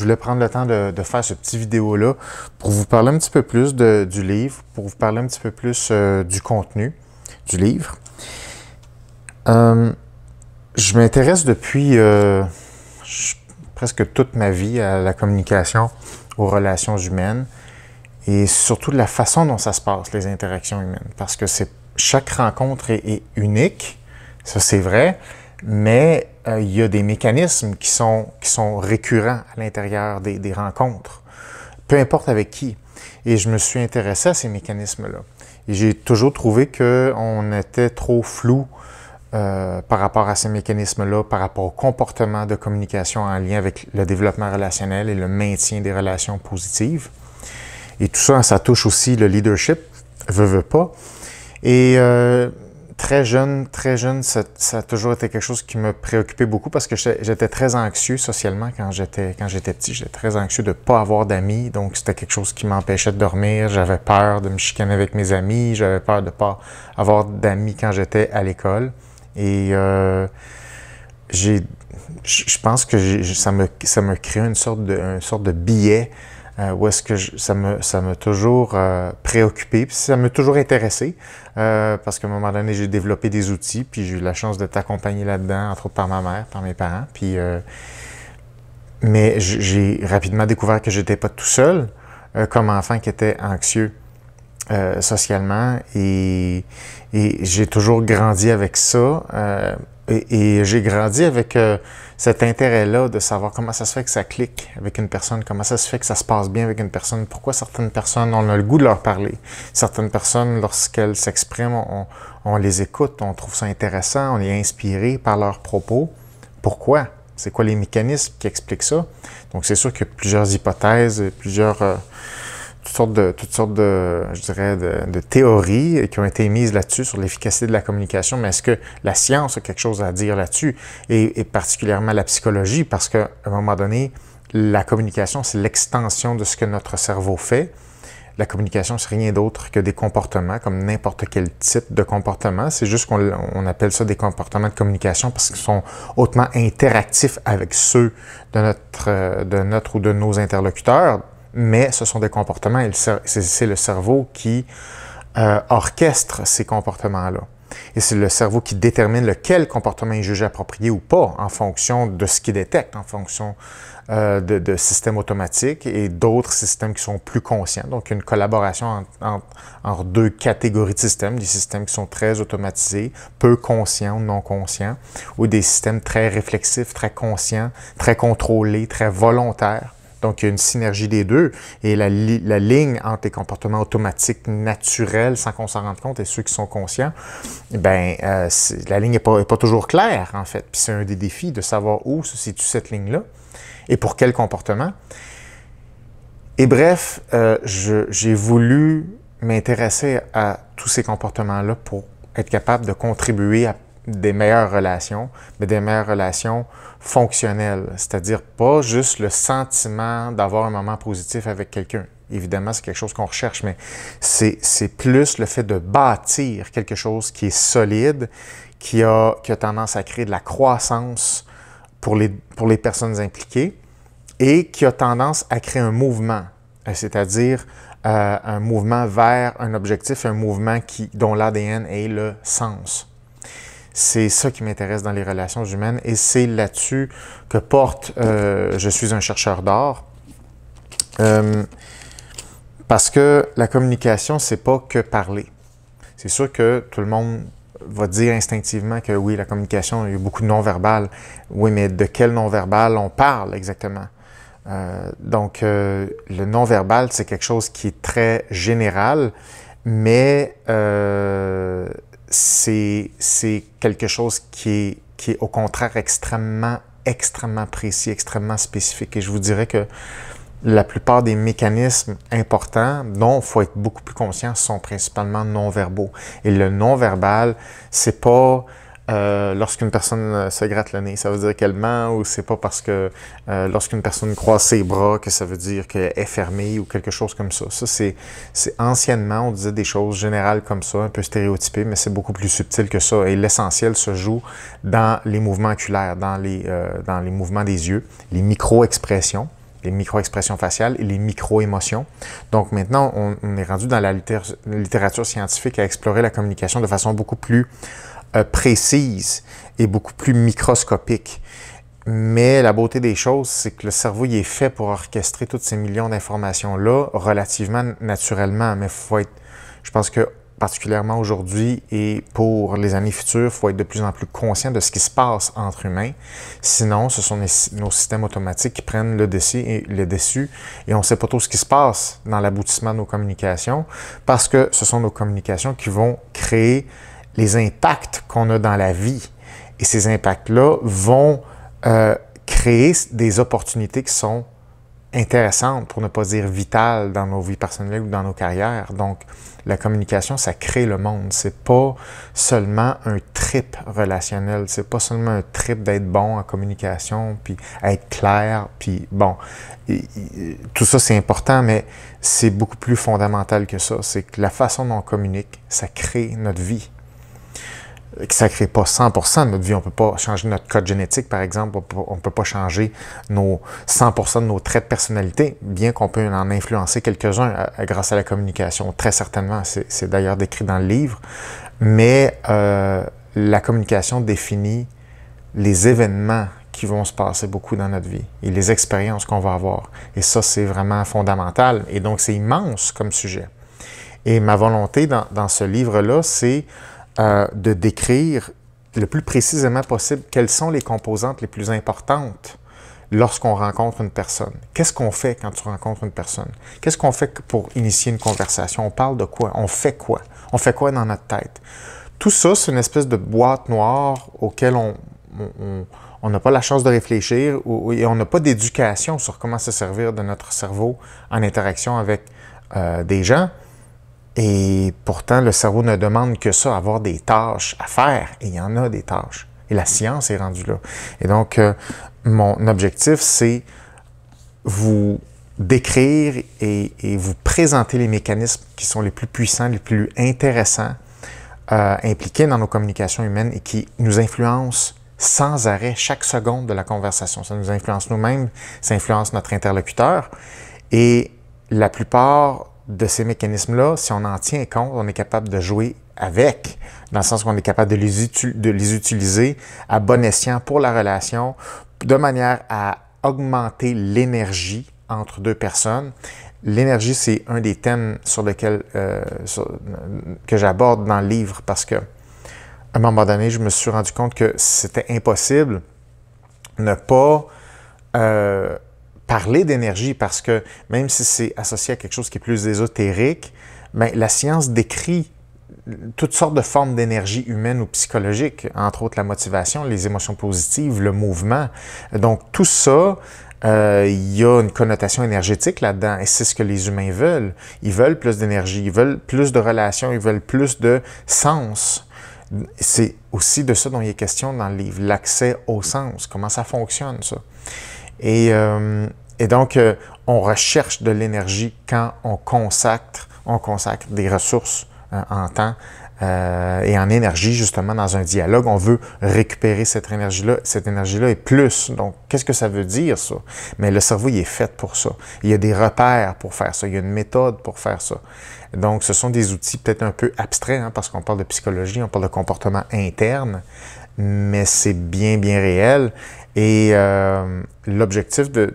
je voulais prendre le temps de, faire ce petit vidéo-là pour vous parler un petit peu plus de, du livre, pour vous parler un petit peu plus euh, du contenu du livre. Euh, je m'intéresse depuis euh, presque toute ma vie à la communication, aux relations humaines et surtout de la façon dont ça se passe, les interactions humaines, parce que chaque rencontre est, est unique, ça c'est vrai, mais euh, il y a des mécanismes qui sont, qui sont récurrents à l'intérieur des, rencontres, peu importe avec qui. Et je me suis intéressé à ces mécanismes-là. Et j'ai toujours trouvé qu'on était trop flou euh, par rapport à ces mécanismes-là, par rapport au comportement de communication en lien avec le développement relationnel et le maintien des relations positives. Et tout ça, ça touche aussi le leadership, veut, veut pas. Et euh, très jeune, très jeune, ça, a toujours été quelque chose qui me préoccupait beaucoup parce que j'étais très anxieux socialement quand j'étais quand j'étais petit. J'étais très anxieux de ne pas avoir d'amis, donc c'était quelque chose qui m'empêchait de dormir. J'avais peur de me chicaner avec mes amis, j'avais peur de ne pas avoir d'amis quand j'étais à l'école. Et euh, j'ai, je pense que ça me ça me crée une sorte de une sorte de billet euh, où est-ce que ça me ça m'a toujours euh, préoccupé, puis ça m'a toujours intéressé, euh, parce qu'à un moment donné, j'ai développé des outils, puis j'ai eu la chance de t'accompagner là-dedans, entre autres par ma mère, par mes parents, puis... mais j'ai rapidement découvert que j'étais pas tout seul comme enfant qui était anxieux socialement, et, et j'ai toujours grandi avec ça et, j'ai grandi avec euh, cet intérêt-là de savoir comment ça se fait que ça clique avec une personne, comment ça se fait que ça se passe bien avec une personne, pourquoi certaines personnes, on a le goût de leur parler. Certaines personnes, lorsqu'elles s'expriment, on, les écoute, on trouve ça intéressant, on est inspiré par leurs propos. Pourquoi? C'est quoi les mécanismes qui expliquent ça? Donc, c'est sûr qu'il y a plusieurs hypothèses, plusieurs... Euh, toutes sortes de, toutes sortes de je dirais, de, théories qui ont été mises là-dessus sur l'efficacité de la communication, mais est-ce que la science a quelque chose à dire là-dessus, et, particulièrement la psychologie, parce qu'à un moment donné, la communication, c'est l'extension de ce que notre cerveau fait. La communication, c'est rien d'autre que des comportements, comme n'importe quel type de comportement. C'est juste qu'on appelle ça des comportements de communication parce qu'ils sont hautement interactifs avec ceux de notre, de notre ou de nos interlocuteurs mais ce sont des comportements et c'est le cerveau qui euh, orchestre ces comportements-là. Et c'est le cerveau qui détermine lequel comportement est jugé approprié ou pas en fonction de ce qu'il détecte, en fonction euh, de, systèmes automatiques et d'autres systèmes qui sont plus conscients. Donc, une collaboration entre, entre deux catégories de systèmes, des systèmes qui sont très automatisés, peu conscients ou non conscients, ou des systèmes très réflexifs, très conscients, très contrôlés, très volontaires donc, il y a une synergie des deux. Et la, la ligne entre les comportements automatiques naturels, sans qu'on s'en rende compte, et ceux qui sont conscients, ben, euh, la ligne n'est pas, pas toujours claire, en fait. Puis c'est un des défis de savoir où se situe cette ligne-là et pour quel comportement. Et bref, euh, j'ai voulu m'intéresser à tous ces comportements-là pour être capable de contribuer à des meilleures relations, mais des meilleures relations fonctionnelles, c'est-à-dire pas juste le sentiment d'avoir un moment positif avec quelqu'un. Évidemment, c'est quelque chose qu'on recherche, mais c'est plus le fait de bâtir quelque chose qui est solide, qui a, qui a tendance à créer de la croissance pour les, pour les personnes impliquées et qui a tendance à créer un mouvement, euh, c'est-à-dire euh, un mouvement vers un objectif, un mouvement qui, dont l'ADN est le sens. C'est ça qui m'intéresse dans les relations humaines et c'est là-dessus que porte euh, Je suis un chercheur d'art. Euh, parce que la communication, c'est pas que parler. C'est sûr que tout le monde va dire instinctivement que oui, la communication, il y a beaucoup de non-verbal. Oui, mais de quel non-verbal on parle exactement? Euh, donc, le non-verbal, c'est quelque chose qui est très général, mais c'est quelque chose qui est, qui est au contraire extrêmement, extrêmement précis, extrêmement spécifique. Et je vous dirais que la plupart des mécanismes importants dont il faut être beaucoup plus conscient sont principalement non-verbaux. Et le non-verbal, c'est pas euh, lorsqu'une personne euh, se gratte le nez. Ça veut dire qu'elle ment ou c'est pas parce que euh, lorsqu'une personne croise ses bras que ça veut dire qu'elle est fermée ou quelque chose comme ça. Ça, c'est, anciennement, on disait des choses générales comme ça, un peu stéréotypées, mais c'est beaucoup plus subtil que ça. Et l'essentiel se joue dans les mouvements oculaires, dans les, dans les mouvements des yeux, les micro-expressions les micro-expressions faciales et les micro-émotions. Donc maintenant, on, est rendu dans la littérature scientifique à explorer la communication de façon beaucoup plus euh, précise et beaucoup plus microscopique. Mais la beauté des choses, c'est que le cerveau est fait pour orchestrer toutes ces millions d'informations-là relativement naturellement. Mais il faut être, je pense que particulièrement aujourd'hui et pour les années futures, il faut être de plus en plus conscient de ce qui se passe entre humains. Sinon, ce sont nos systèmes automatiques qui prennent le le dessus et on ne sait pas trop ce qui se passe dans l'aboutissement de nos communications parce que ce sont nos communications qui vont créer les impacts qu'on a dans la vie. Et ces impacts-là vont euh, créer des opportunités qui sont intéressantes, pour ne pas dire vitales, dans nos vies personnelles ou dans nos carrières. Donc, la communication, ça crée le monde. C'est pas seulement un trip relationnel. C'est pas seulement un trip d'être bon en communication, puis être clair, puis bon. tout ça, c'est important, mais c'est beaucoup plus fondamental que ça. C'est que la façon dont on communique, ça crée notre vie ça ne crée pas 100 de notre vie. On ne peut pas changer notre code génétique, par exemple. On ne peut pas changer 100 de nos traits de personnalité, bien qu'on peut en influencer quelques-uns euh, grâce à la communication, très certainement. C'est d'ailleurs décrit dans le livre. Mais euh, la communication définit les événements qui vont se passer beaucoup dans notre vie et les expériences qu'on va avoir. Et ça, c'est vraiment fondamental. Et donc, c'est immense comme sujet. Et ma volonté dans ce livre-là, c'est euh, de décrire le plus précisément possible quelles sont les composantes les plus importantes lorsqu'on rencontre une personne. Qu'est-ce qu'on fait quand tu rencontres une personne? Qu'est-ce qu'on fait pour initier une conversation? On parle de quoi? On fait quoi? On fait quoi dans notre tête? Tout ça, c'est une espèce de boîte noire auquel on, n'a pas la chance de réfléchir et on n'a pas d'éducation sur comment se servir de notre cerveau en interaction avec euh, des gens. Et pourtant, le cerveau ne demande que ça, avoir des tâches à faire. Et il y en a des tâches. Et la science est rendue là. Et donc, euh, mon objectif, c'est vous décrire et, vous présenter les mécanismes qui sont les plus puissants, les plus intéressants, euh, impliqués dans nos communications humaines et qui nous influencent sans arrêt chaque seconde de la conversation. Ça nous influence nous-mêmes, ça influence notre interlocuteur. Et la plupart de ces mécanismes-là, si on en tient compte, on est capable de jouer avec, dans le sens qu'on est capable de les, utiliser à bon escient pour la relation, de manière à augmenter l'énergie entre deux personnes. L'énergie, c'est un des thèmes sur lequel euh, que j'aborde dans le livre parce que à un moment donné, je me suis rendu compte que c'était impossible ne pas euh, parler d'énergie parce que même si c'est associé à quelque chose qui est plus ésotérique, mais ben, la science décrit toutes sortes de formes d'énergie humaine ou psychologique, entre autres la motivation, les émotions positives, le mouvement. Donc tout ça, euh, il y a une connotation énergétique là-dedans et c'est ce que les humains veulent. Ils veulent plus d'énergie, ils veulent plus de relations, ils veulent plus de sens. C'est aussi de ça dont il est question dans le livre, l'accès au sens, comment ça fonctionne ça. Et euh, et donc, euh, on recherche de l'énergie quand on consacre, on consacre des ressources euh, en temps euh, et en énergie, justement, dans un dialogue. On veut récupérer cette énergie-là, cette énergie-là est plus. Donc, qu'est-ce que ça veut dire, ça? Mais le cerveau, il est fait pour ça. Il y a des repères pour faire ça. Il y a une méthode pour faire ça. Donc, ce sont des outils peut-être un peu abstraits, hein, parce qu'on parle de psychologie, on parle de comportement interne, mais c'est bien, bien réel. Et euh, l'objectif que,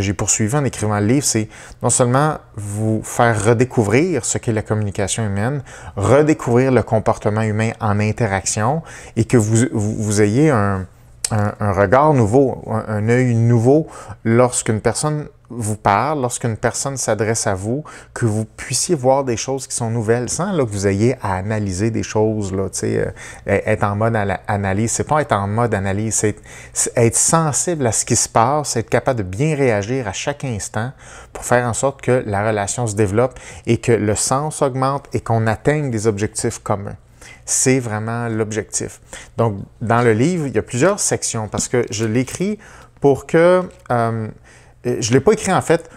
j'ai poursuivi en écrivant le livre, c'est non seulement vous faire redécouvrir ce qu'est la communication humaine, redécouvrir le comportement humain en interaction et que vous, vous, ayez un, regard nouveau, un œil nouveau lorsqu'une personne vous parle, lorsqu'une personne s'adresse à vous, que vous puissiez voir des choses qui sont nouvelles, sans là, que vous ayez à analyser des choses, là, sais, euh, e-, être en mode analyse. C'est pas être en mode analyse, c'est être sensible à ce qui se passe, être capable de bien réagir à chaque instant pour faire en sorte que la relation se développe et que le sens augmente et qu'on atteigne des objectifs communs. C'est vraiment l'objectif. Donc, dans le livre, il y a plusieurs sections parce que je l'écris pour que... Euh, euh, je ne l'ai pas écrit en fait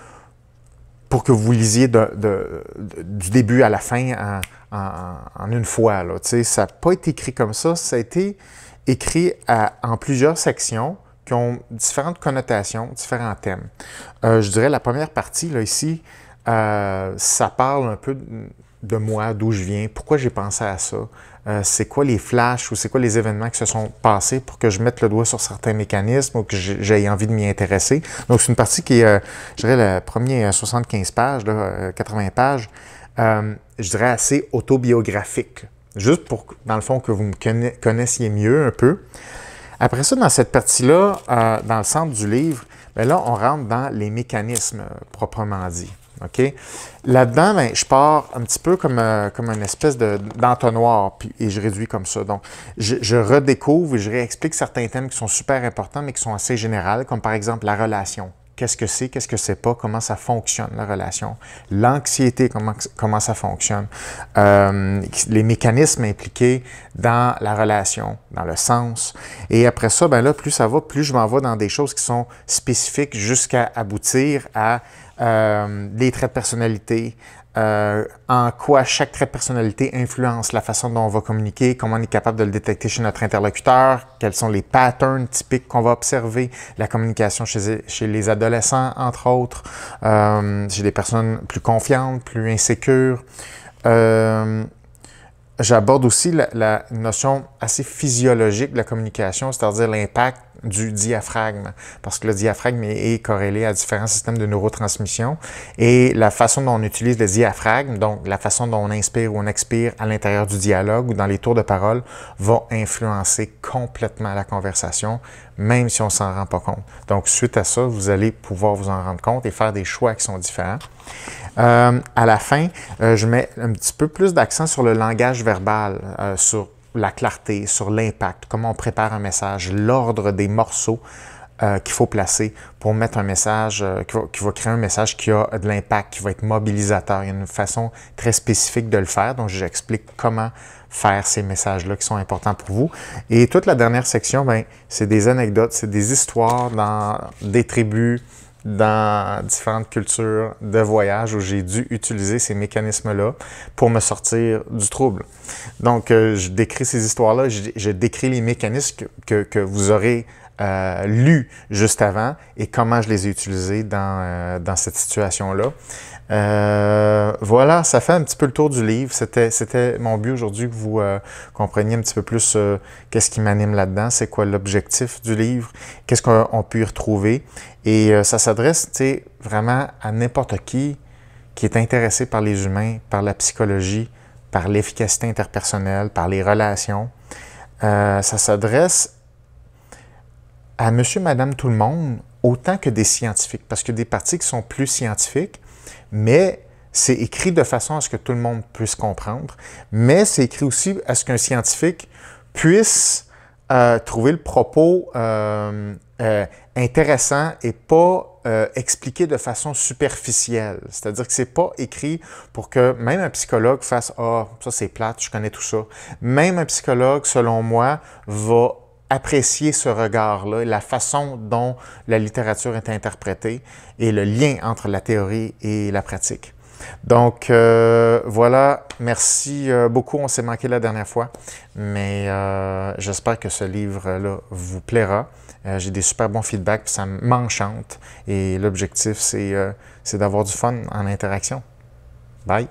pour que vous lisiez du début à la fin en, une fois. Là. Ça n'a pas été écrit comme ça, ça a été écrit en plusieurs sections qui ont différentes connotations, différents thèmes. Euh, je dirais la première partie, là, ici, euh, ça parle un peu de moi, d'où je viens, pourquoi j'ai pensé à ça, euh, c'est quoi les flashs ou c'est quoi les événements qui se sont passés pour que je mette le doigt sur certains mécanismes ou que j'ai envie de m'y intéresser. Donc, c'est une partie qui est, euh, je dirais, le premier 75 pages, là, 80 euh, pages, je dirais assez autobiographique, juste pour, dans le fond, que vous me connaissiez mieux un peu. Après ça, dans cette partie-là, dans le centre du livre, bien là, on rentre dans les mécanismes proprement dit. OK? Là-dedans, ben, je pars un petit peu comme, euh, comme une espèce d'entonnoir, et je réduis comme ça. Donc, je, redécouvre et je réexplique certains thèmes qui sont super importants, mais qui sont assez généraux, comme par exemple la relation. Qu'est-ce que c'est, qu'est-ce que c'est pas, comment ça fonctionne, la relation. L'anxiété, comment, comment ça fonctionne. Euh, les mécanismes impliqués dans la relation, dans le sens. Et après ça, ben là, plus ça va, plus je m'en vais dans des choses qui sont spécifiques jusqu'à aboutir à euh, les traits de personnalité, euh, en quoi chaque trait de personnalité influence la façon dont on va communiquer, comment on est capable de le détecter chez notre interlocuteur, quels sont les patterns typiques qu'on va observer, la communication chez, les adolescents, entre autres, euh, chez des personnes plus confiantes, plus insécures. Euh, j'aborde aussi la, notion assez physiologique de la communication, c'est-à-dire l'impact du diaphragme, parce que le diaphragme est, corrélé à différents systèmes de neurotransmission et la façon dont on utilise le diaphragme, donc la façon dont on inspire ou on expire à l'intérieur du dialogue ou dans les tours de parole, vont influencer complètement la conversation, même si on s'en rend pas compte. Donc, suite à ça, vous allez pouvoir vous en rendre compte et faire des choix qui sont différents. Euh, à la fin, euh, je mets un petit peu plus d'accent sur le langage verbal, euh, sur la clarté, sur l'impact, comment on prépare un message, l'ordre des morceaux qu'il faut placer pour mettre un message, qui va, créer un message qui a de l'impact, qui va être mobilisateur. Il y a une façon très spécifique de le faire, donc j'explique comment faire ces messages-là qui sont importants pour vous. Et toute la dernière section, ben, c'est des anecdotes, c'est des histoires dans des tribus, dans différentes cultures de voyage où j'ai dû utiliser ces mécanismes-là pour me sortir du trouble. Donc, euh, je décris ces histoires-là, je, décris les mécanismes que, vous aurez euh, lus juste avant et comment je les ai utilisés dans, euh, dans cette situation-là. Euh, voilà, ça fait un petit peu le tour du livre. C'était mon but aujourd'hui que vous euh, compreniez un petit peu plus euh, qu'est-ce qui m'anime là-dedans, c'est quoi l'objectif du livre, qu'est-ce qu'on peut y retrouver. Et ça s'adresse vraiment à n'importe qui qui est intéressé par les humains, par la psychologie, par l'efficacité interpersonnelle, par les relations. ça s'adresse à monsieur, madame, tout le monde, autant que des scientifiques, parce que des parties qui sont plus scientifiques, mais c'est écrit de façon à ce que tout le monde puisse comprendre, mais c'est écrit aussi à ce qu'un scientifique puisse euh, trouver le propos euh, euh, intéressant et pas expliqué de façon superficielle. C'est-à-dire que c'est pas écrit pour que même un psychologue fasse Ah, ça c'est plate, je connais tout ça. Même un psychologue, selon moi, va apprécier ce regard-là, la façon dont la littérature est interprétée et le lien entre la théorie et la pratique. Donc euh, voilà, merci euh, beaucoup, on s'est manqué la dernière fois, mais euh, j'espère que ce livre-là vous plaira. J'ai des super bons feedbacks, puis ça m'enchante et l'objectif, c'est d'avoir du fun en interaction. Bye!